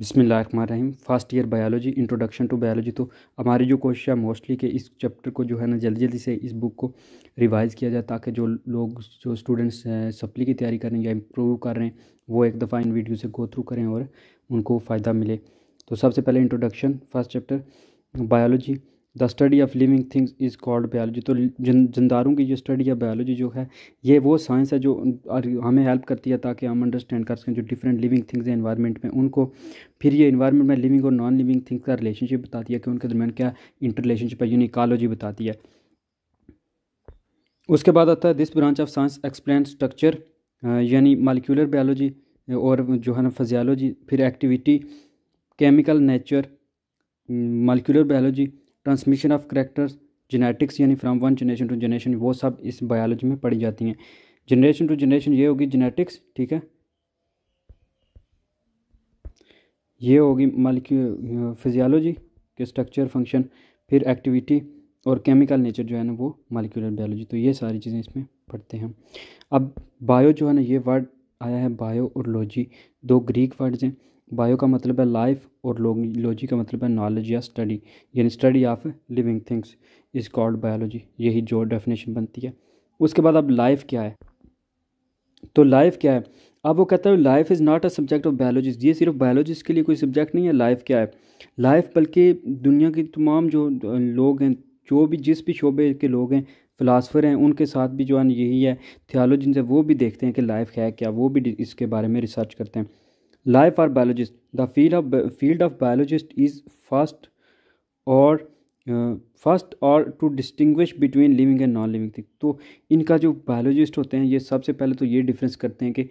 बिसमीम first year biology introduction to biology तो हमारी जो कोशिश है मोस्टली कि इस चैप्टर को जो है ना जल्दी जल्दी से इस बुक को रिवाइज़ किया जाए ताकि जो लोग जो स्टूडेंट्स सप्ली की तैयारी कर रहे हैं या इम्प्रूव कर रहे हैं वो एक दफ़ा इन वीडियो से गो थ्रू करें और उनको फ़ायदा मिले तो सबसे पहले introduction first chapter biology the study of living things is called biology तो जनदारों की जो स्टडी या बायोलॉजी जो है ये वो साइंस है जो हमें हेल्प करती है ताकि हम अंडरस्टैंड कर सकें जो डिफरेंट लिविंग थिंग्स हैं इन्वायरमेंट में उनको फिर ये इन्वायरमेंट में लिविंग और नॉन लिविंग थिंग्स का रिलेशनशिप बताती है कि उनके दरमियान क्या इंटर रिलेशनशिप है यूनिकॉलोजी बताती है उसके बाद आता है this branch of science explain structure यानी मालिक्यूलर बायोलॉजी uh, और जो है ना फिजियालॉजी फिर activity chemical nature molecular biology transmission of characters genetics यानी from one generation to generation वो सब इस बायोलॉजी में पढ़ी जाती हैं जनरेशन टू जनरेशन ये होगी जेनेटिक्स ठीक है ये होगी मालिक्यू फिजियोलॉजी के स्ट्रक्चर फंक्शन फिर एक्टिविटी और केमिकल नेचर जो है ना वो मालिक्यूलर बायोलॉजी तो ये सारी चीज़ें इसमें पढ़ते हैं अब बायो जो है ना ये वर्ड आया है बायो और लॉजी दो ग्रीक वर्ड्स हैं बायो का मतलब है लाइफ और लॉजी का मतलब है नॉलेज या स्टडी यानी study of living things is called biology यही जो डेफिनेशन बनती है उसके बाद अब लाइफ क्या है तो लाइफ क्या है अब वो कहता है life is not a subject of biologist ये सिर्फ बायोलॉजिस्ट के लिए कोई सब्जेक्ट नहीं है लाइफ क्या है लाइफ बल्कि दुनिया के तमाम जो लोग हैं जो भी जिस भी शोबे के लोग हैं फ़िलासफ़र हैं उनके साथ भी जो है यही है थियोलॉजी से वो भी देखते हैं कि लाइफ है क्या वो भी इसके बारे में रिसर्च करते हैं life are biologist the field of field of biologist is first और फर्स्ट और to distinguish between living and non living thing तो इनका जो बायोलॉजिस्ट होते हैं ये सबसे पहले तो ये डिफरेंस करते हैं कि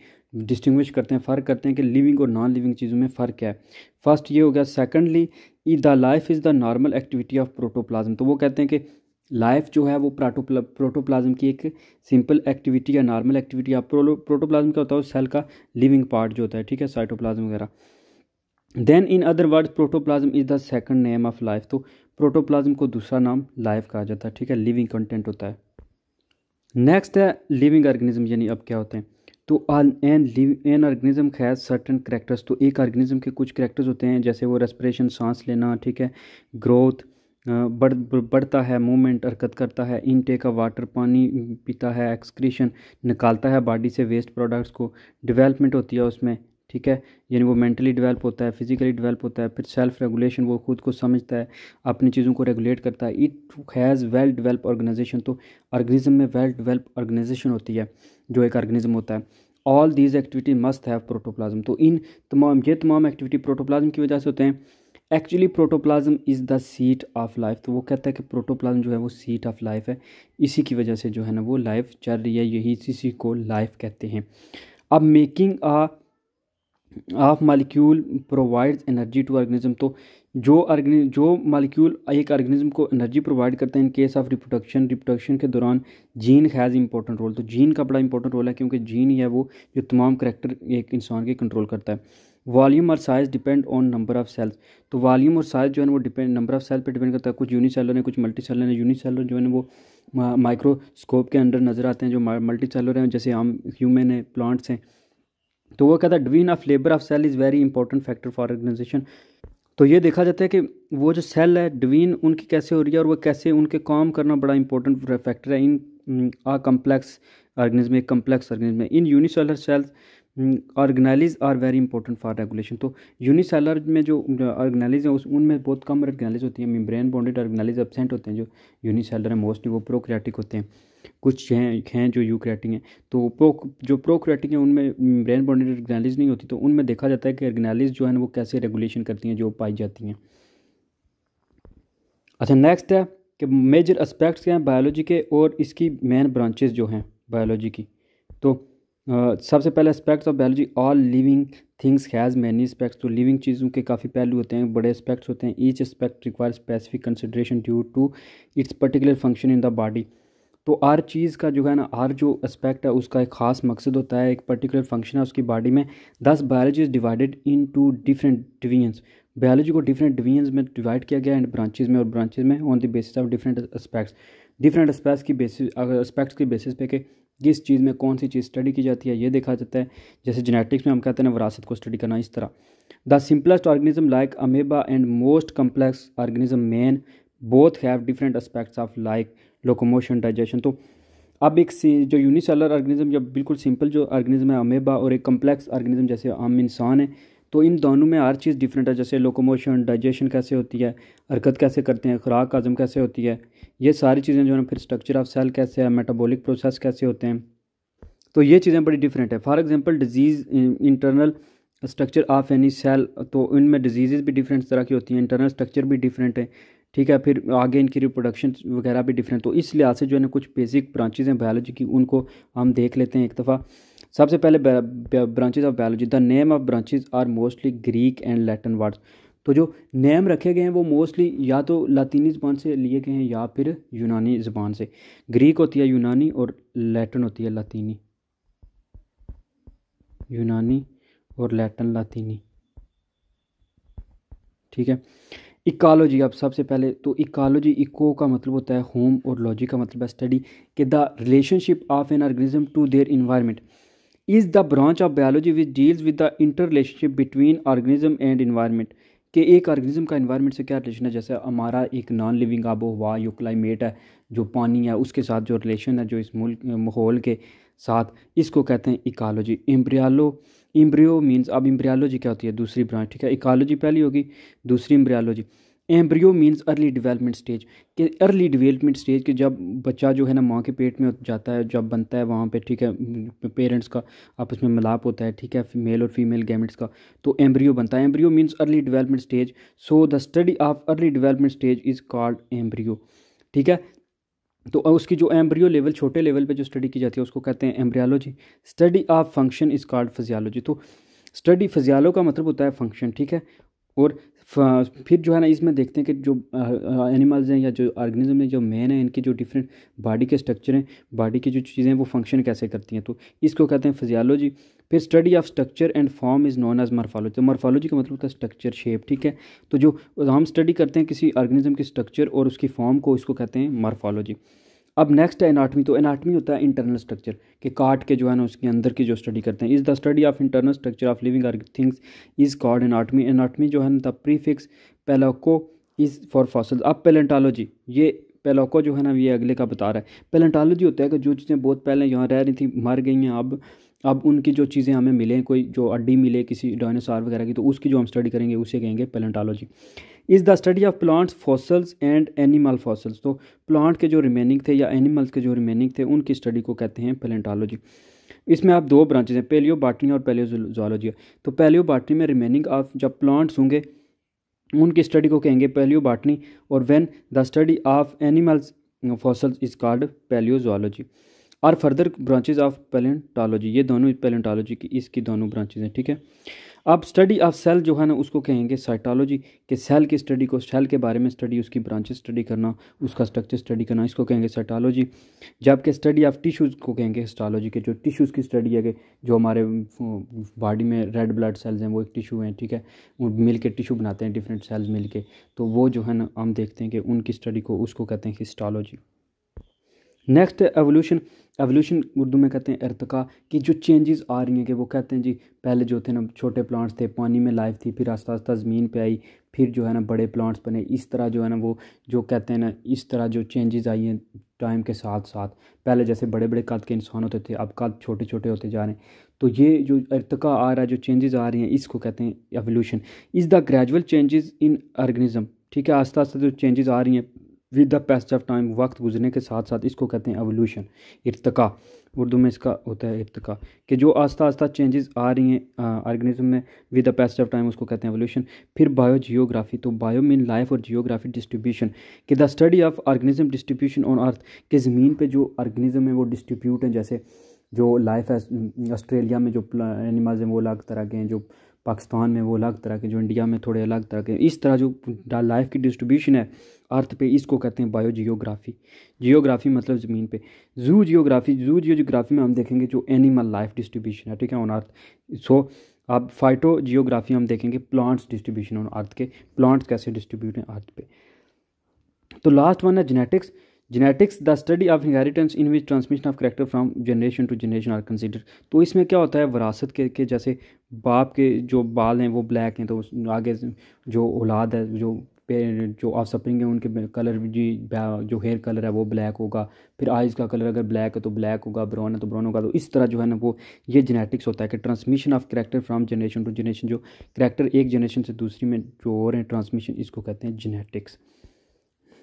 डिस्टिंग्विश करते हैं फ़र्क करते हैं कि लिविंग और नॉन लिविंग चीज़ों में फ़र्क क्या है फर्स्ट ये हो गया secondly the life is the normal activity of protoplasm तो वो कहते हैं कि लाइफ जो है वो प्रोटोप्ला प्रोटोप्लाज्म की एक सिंपल एक्टिविटी या नॉर्मल एक्टिविटी या प्रोटोप्लाज्म का होता है उस सेल का लिविंग पार्ट जो होता है ठीक है साइटोप्लाज्म वगैरह then in other words protoplasm is the second name of life तो प्रोटोप्लाज्म को दूसरा नाम लाइफ कहा जाता है ठीक है लिविंग कंटेंट होता है नेक्स्ट है लिविंग ऑर्गेनिज्म यानी अब क्या होते हैं तो एन एन ऑर्गेनिज्म है सर्टन करेक्टर्स तो एक ऑर्गेनिज्म के कुछ करेक्टर्स होते हैं जैसे वो रेस्परेशन सांस लेना ठीक है ग्रोथ बढ़ बढ़ता है मूवमेंट हरकत करता है इनटेक ऑफ वाटर पानी पीता है एक्सक्रीशन निकालता है बॉडी से वेस्ट प्रोडक्ट्स को डेवलपमेंट होती है उसमें ठीक है यानी वो मेंटली डेवलप होता है फिजिकली डेवलप होता है फिर सेल्फ रेगुलेशन वो खुद को समझता है अपनी चीज़ों को रेगुलेट करता है it has well develop organization तो ऑर्गेनिज्म में वेल डिवेल्प ऑर्गेनाइजेशन होती है जो एक ऑर्गेनिज्म होता है all these activity must have protoplasm तो इन तमाम ये तमाम एक्टिविटी प्रोटोप्लाज्म की वजह से होते हैं actually protoplasm is the seat of life तो वो कहता है कि प्रोटोप्लाज्म जो है वो सीट ऑफ लाइफ है इसी की वजह से जो है ना वो लाइफ चल रही है यही इसी को लाइफ कहते हैं अब making uh of molecule provides energy to organism तो जो ऑर्गेनि जो मालिक्यूल एक ऑर्गेनिज्म को एनर्जी प्रोवाइड करते हैं in case of reproduction reproduction के दौरान जीन हैज़ इंपॉर्टेंट रोल तो जीन का बड़ा इंपॉर्टेंट रोल है क्योंकि जीन ही है वो जो तमाम करेक्टर एक इंसान के कंट्रोल करता है वॉल्यूम और size depend on number of cells तो वॉल्यूम और साइज़ जो है वो डिपेंड नंबर ऑफ सेल पे डिपेंड करता है कुछ यूनि सेलर हैं कुछ मल्टी सेलर हैं यूनि सेलर जो है वो माइक्रोस्कोप के अंडर नज़र आते हैं जो मल्टी सेलर हैं जैसे आम ह्यूमन है प्लांट्स हैं तो वो कहता है division of labour of cell is very important factor for organization तो ये देखा जाता है कि वो जो सेल है डिवीन उनकी कैसे हो रही है और वो कैसे उनके काम करना बड़ा इंपॉर्टेंट फैक्टर है इन आ कम्प्लेक्स ऑर्गेनिज्म एक complex organism in unicellular cells organize are very important for regulation तो यूनिसेलर में जो ऑर्गेनाइज हैं उस उनमें बहुत कम ऑर्गेनाइज होती है मेम्ब्रेन बॉन्डेड ऑर्गेनाइज एबसेंट होते हैं जो यूनिसेलर हैं मोस्टली वो प्रोक्रियाटिक होते हैं कुछ हैं हैं जो यूक्रियाटिक हैं तो प्रो जो प्रोक्रियाटिक हैं उनमें मेम्ब्रेन बॉन्डेड ऑर्गेनाइज नहीं होती तो उनमें देखा जाता है कि ऑर्गेनाइज जो है वो कैसे रेगुलेशन करती हैं जो पाई जाती हैं अच्छा नेक्स्ट है कि मेजर एस्पेक्ट्स क्या हैं बायोलॉजी के और इसकी मेन ब्रांचेज जो हैं बायोलॉजी की तो सबसे पहले aspects of biology all living things has many aspects तो लिविंग चीज़ों के काफ़ी पहलू होते हैं बड़े एस्पेक्ट्स होते हैं each aspect require specific consideration due to its particular function in the body तो हर चीज़ का जो है ना हर जो एस्पेक्ट है उसका एक ख़ास मकसद होता है एक पर्टिकुलर फंक्शन है उसकी बॉडी में thus biology is divided into different divisions biology को डिफरेंट डिवीजन्स में डिवाइड किया गया एंड ब्रांचेज में और ब्रांचेज में on the basis of different aspects different aspects की बेसिस अगर एस्पेक्ट्स की बेसिस पे कि किस चीज़ में कौन सी चीज़ स्टडी की जाती है ये देखा जाता है जैसे जेनेटिक्स में हम कहते हैं विरासत को स्टडी करना इस तरह the simplest organism like amoeba and most complex organism man both have different aspects of like locomotion digestion तो अब एक जो यूनिसेलर ऑर्गेनिज्म या बिल्कुल सिंपल जो ऑर्गेनिज्म है अमेबा और एक कम्प्लेक्स ऑर्गेनिज्म जैसे आम इंसान है तो इन दोनों में हर चीज़ डिफरेंट है जैसे लोकोमोशन डाइजेशन कैसे होती है हरकत कैसे करते हैं खुराक आज़म कैसे होती है ये सारी चीज़ें जो है फिर स्ट्रक्चर ऑफ सेल कैसे है मेटाबॉलिक प्रोसेस कैसे होते हैं तो ये चीज़ें बड़ी डिफरेंट है for example disease internal structure of any cell तो इनमें डिजीज़ भी डिफरेंट तरह की होती हैं इंटरनल स्ट्रक्चर भी डिफरेंट है ठीक है फिर आगे इनकी रिप्रोडक्शन वगैरह भी डिफरेंट तो इस लिहाज से जो है ना कुछ बेसिक ब्रांचेज हैं बायोलॉजी की उनको हम देख लेते हैं एक दफ़ा सबसे पहले branches of biology the name of branches are mostly Greek and Latin words तो जो नेम रखे गए हैं वो मोस्टली या तो लातीनी ज़बान से लिए गए हैं या फिर यूनानी ज़बान से ग्रीक होती है यूनानी और लैटिन होती है लातीनी यूनानी और लैटिन लातीनी ठीक है इकोलॉजी अब सबसे पहले तो इकोलॉजी इको का मतलब होता है होम और लॉजी का मतलब है स्टडी कि the relationship of an organism to their environment is the branch of biology which deals with the inter relationship between organism and environment कि एक ऑर्गेनिज्म का इन्वायरमेंट से क्या रिलेशन है जैसे हमारा एक नॉन लिविंग आबो हवा जो क्लाइमेट है जो पानी है उसके साथ जो रिलेशन है जो इस मुल्क माहौल के साथ इसको कहते हैं इकोलॉजी एम्ब्रियालो इम्ब्रियो मीन्स अब इम्ब्रियालॉजी क्या होती है दूसरी ब्रांच ठीक है इकोलॉजी पहली होगी दूसरी embryology embryo means early development stage के अर्ली डेवलपमेंट स्टेज के जब बच्चा जो है ना माँ के पेट में जाता है जब बनता है वहाँ पे ठीक है पेरेंट्स का आपस में मिलाप होता है ठीक है मेल और फीमेल गैमेट्स का तो एम्ब्रियो बनता है embryo means early development stage so the study of early development stage is called embryo ठीक है तो उसकी जो एम्ब्रियो लेवल छोटे लेवल पे जो स्टडी की जाती है उसको कहते हैं embryology study of function is called physiology तो स्टडी फिजियालो का मतलब होता है फंक्शन ठीक है और फिर जो है ना इसमें देखते हैं कि जो एनिमल्स हैं या जो ऑर्गेनिज्म हैं जो मैन हैं इनके जो डिफरेंट बॉडी के स्ट्रक्चर हैं बॉडी की जो चीज़ें हैं वो फंक्शन कैसे करती हैं तो इसको कहते हैं फिजियालॉजी फिर study of structure and form is known as morphology तो मार्फालॉजी का मतलब होता है स्ट्रक्चर शेप ठीक है तो जो हम स्टडी करते हैं किसी ऑर्गेनिज्म के स्ट्रक्चर और उसकी फॉर्म को इसको कहते हैं मार्फालॉजी अब नेक्स्ट है एनाटमी तो एनाटमी होता है इंटरनल स्ट्रक्चर कि काट के जो है ना उसके अंदर की जो स्टडी करते हैं is the study of internal structure of living are things is called anatomy anatomy जो है ना the prefix paleo is for fossil अब पेलेंटोलॉजी ये पेलोको जो है ना ये अगले का बता रहा है पेलेंटोलॉजी होता है कि जो चीज़ें बहुत पहले यहाँ रह रही थी मर गई हैं अब अब उनकी जो चीज़ें हमें मिलें कोई जो अड्डी मिले किसी डायनासोर वगैरह की तो उसकी जो हम स्टडी करेंगे उसे कहेंगे paleontology is the study of plants fossils and animal fossils तो प्लांट के जो रिमेनिंग थे या एनिमल्स के जो रिमेनिंग थे उनकी स्टडी को कहते हैं पेलेंटोलॉजी इसमें आप दो ब्रांचेज हैं पेलियो बाटनी और पेलियो जोलॉजी तो पेलियो बाटनी में रिमेनिंग ऑफ जब प्लांट्स होंगे उनकी स्टडी को कहेंगे पेलियो बाटनी और when the study of animals fossils is called paleozoology और फर्दर ब्रांचेज ऑफ पैलेंटोलॉजी ये दोनों पैलेंटोलॉजी की इसकी दोनों ब्रांचेज हैं ठीक है अब स्टडी ऑफ सेल जो है ना उसको कहेंगे साइटोलॉजी के सेल की स्टडी को सेल के बारे में स्टडी उसकी ब्रांचेज स्टडी करना उसका स्ट्रक्चर स्टडी करना इसको कहेंगे साइटोलॉजी जबकि स्टडी ऑफ टिश्यूज़ को कहेंगे हिस्टोलॉजी के जो टिश्यूज़ की स्टडी है कि जो हमारे बॉडी में रेड ब्लड सेल्स हैं वो एक टिशू हैं ठीक है वो मिल के टिशू बनाते हैं डिफरेंट सेल्स मिल के तो वो जो है ना हम देखते हैं कि उनकी स्टडी को उसको कहते हैं histology next evolution evolution Urdu में कहते हैं अर्तका कि जो चेंजेस आ रही हैं कि वो कहते हैं जी पहले जो थे ना छोटे प्लांट्स थे पानी में लाइफ थी फिर आस्ता आस्ता ज़मीन पे आई फिर जो है ना बड़े प्लांट्स बने इस तरह जो है ना वो जो कहते हैं ना इस तरह जो चेंजेस आई हैं टाइम के साथ साथ पहले जैसे बड़े बड़े कद के इंसान होते थे अब कद छोटे छोटे होते जा रहे हैं तो ये जो अर्तका आ रहा है जो चेंजेज़ आ रही हैं इसको कहते हैं evolution is the gradual changes in organism ठीक है आस्ता आस्ता जो चेंजेस आ रही हैं with the passage of time वक्त गुजरने के साथ साथ इसको कहते हैं एवोल्यूशन इरतका उर्दू में इसका होता है इरतका कि जो आस्ता आस्ता चेंजेस आ रही हैं ऑर्गेनिज्म में with the passage of time उसको कहते हैं एवोल्यूशन फिर बायो जियोग्राफी तो बायो मीन लाइफ और जियोग्राफी डिस्ट्रीब्यूशन कि the study of organism distribution on earth के ज़मीन पर जो ऑर्गेनिज्म है वो डिस्ट्रीब्यूट हैं जैसे जो लाइफ है ऑस्ट्रेलिया में जो एनिमल्स हैं वो अलग तरह के हैं जो पाकिस्तान में वो अलग तरह के जो इंडिया में थोड़े अलग तरह के इस तरह जो लाइफ की डिस्ट्रीब्यूशन है अर्थ पे इसको कहते हैं बायो जियोग्राफी जियोग्राफी मतलब ज़मीन पे जू जियोग्राफी जू जियोग्राफी में हम देखेंगे जो एनिमल लाइफ डिस्ट्रीब्यूशन है ठीक है ऑन अर्थ सो अब फाइटो जियोग्राफी हम देखेंगे प्लांट्स डिस्ट्रीब्यूशन ऑन अर्थ के प्लांट्स कैसे डिस्ट्रीब्यूट हैं अर्थ पे तो लास्ट वन है genetics genetics the study of inheritance in which transmission of character from generation to generation are consider तो इसमें क्या होता है वरासत के, के जैसे बाप के जो बाल हैं वो ब्लैक हैं तो आगे जो औलाद है जो जो ऑफ सपरिंग है उनके कलर जी जो हेयर कलर है वो ब्लैक होगा फिर आइज़ का कलर अगर ब्लैक है तो ब्लैक होगा ब्राउन है तो ब्राउन होगा तो इस तरह जो है ना वो ये जेनेटिक्स होता है कि transmission of character from generation to generation जो करेक्टर एक जनरेशन से दूसरी में जो और हैं ट्रांसमिशन इसको कहते हैं जेनेटिक्स